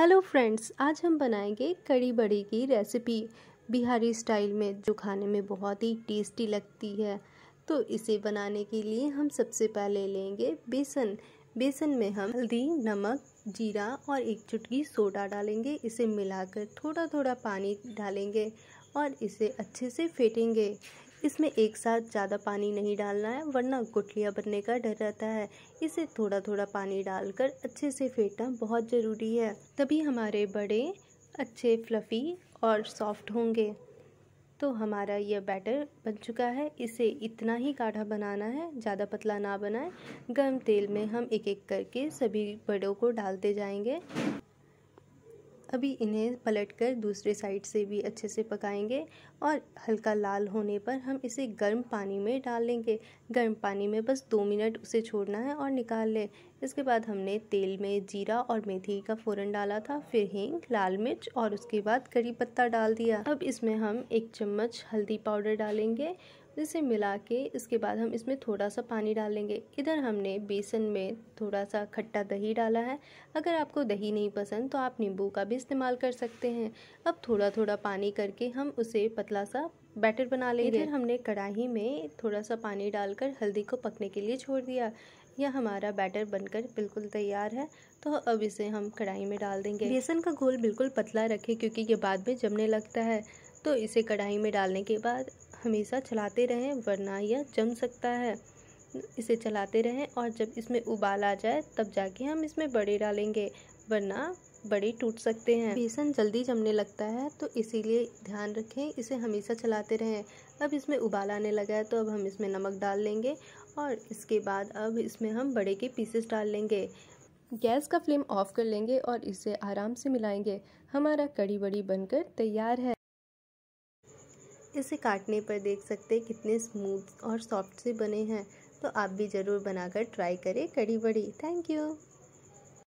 hello friends आज हम बनाएंगे कड़ी बड़ी की रेसिपी बिहारी स्टाइल में जो खाने में बहुत ही टेस्टी लगती है तो इसे बनाने के लिए हम सबसे पहले लेंगे बेसन बेसन में हम हल्दी नमक जीरा और एक चुटकी सोडा डालेंगे इसे मिलाकर थोड़ा थोड़ा पानी डालेंगे और इसे अच्छे से फेंटेंगे इसमें एक साथ ज़्यादा पानी नहीं डालना है वरना गुठलियाँ बनने का डर रहता है इसे थोड़ा थोड़ा पानी डालकर अच्छे से फेंटना बहुत ज़रूरी है तभी हमारे बड़े अच्छे फ्लफ़ी और सॉफ्ट होंगे तो हमारा यह बैटर बन चुका है इसे इतना ही गाढ़ा बनाना है ज़्यादा पतला ना बनाएं गर्म तेल में हम एक एक करके सभी बड़ों को डालते जाएंगे अभी इन्हें पलटकर दूसरे साइड से भी अच्छे से पकाएंगे और हल्का लाल होने पर हम इसे गर्म पानी में डाल लेंगे गर्म पानी में बस दो मिनट उसे छोड़ना है और निकाल लें इसके बाद हमने तेल में जीरा और मेथी का फ़ोरन डाला था फिर हींग लाल मिर्च और उसके बाद करी पत्ता डाल दिया अब इसमें हम एक चम्मच हल्दी पाउडर डालेंगे जिसे मिला के इसके बाद हम इसमें थोड़ा सा पानी डाल लेंगे इधर हमने बेसन में थोड़ा सा खट्टा दही डाला है अगर आपको दही नहीं पसंद तो आप नींबू का भी इस्तेमाल कर सकते हैं अब थोड़ा थोड़ा पानी करके हम उसे पतला सा बैटर बना लेंगे इधर हमने कढ़ाई में थोड़ा सा पानी डालकर हल्दी को पकने के लिए छोड़ दिया यह हमारा बैटर बनकर बिल्कुल तैयार है तो अब इसे हम कढ़ाई में डाल देंगे बेसन का घोल बिल्कुल पतला रखें क्योंकि ये बाद में जमने लगता है तो इसे कढ़ाई में डालने के बाद हमेशा चलाते रहें वरना यह जम सकता है इसे चलाते रहें और जब इसमें उबाल आ जाए तब जाके हम इसमें बड़े डालेंगे वरना बड़े टूट सकते हैं बेसन जल्दी जमने लगता है तो इसीलिए ध्यान रखें इसे हमेशा चलाते रहें अब इसमें उबाल आने लगा है तो अब हम इसमें नमक डाल लेंगे और इसके बाद अब इसमें हम बड़े के पीसेस डाल लेंगे गैस का फ्लेम ऑफ कर लेंगे और इसे आराम से मिलाएंगे हमारा कड़ी बड़ी बनकर तैयार है इसे काटने पर देख सकते हैं कितने स्मूथ और सॉफ्ट से बने हैं तो आप भी ज़रूर बनाकर ट्राई करें कड़ी बड़ी थैंक यू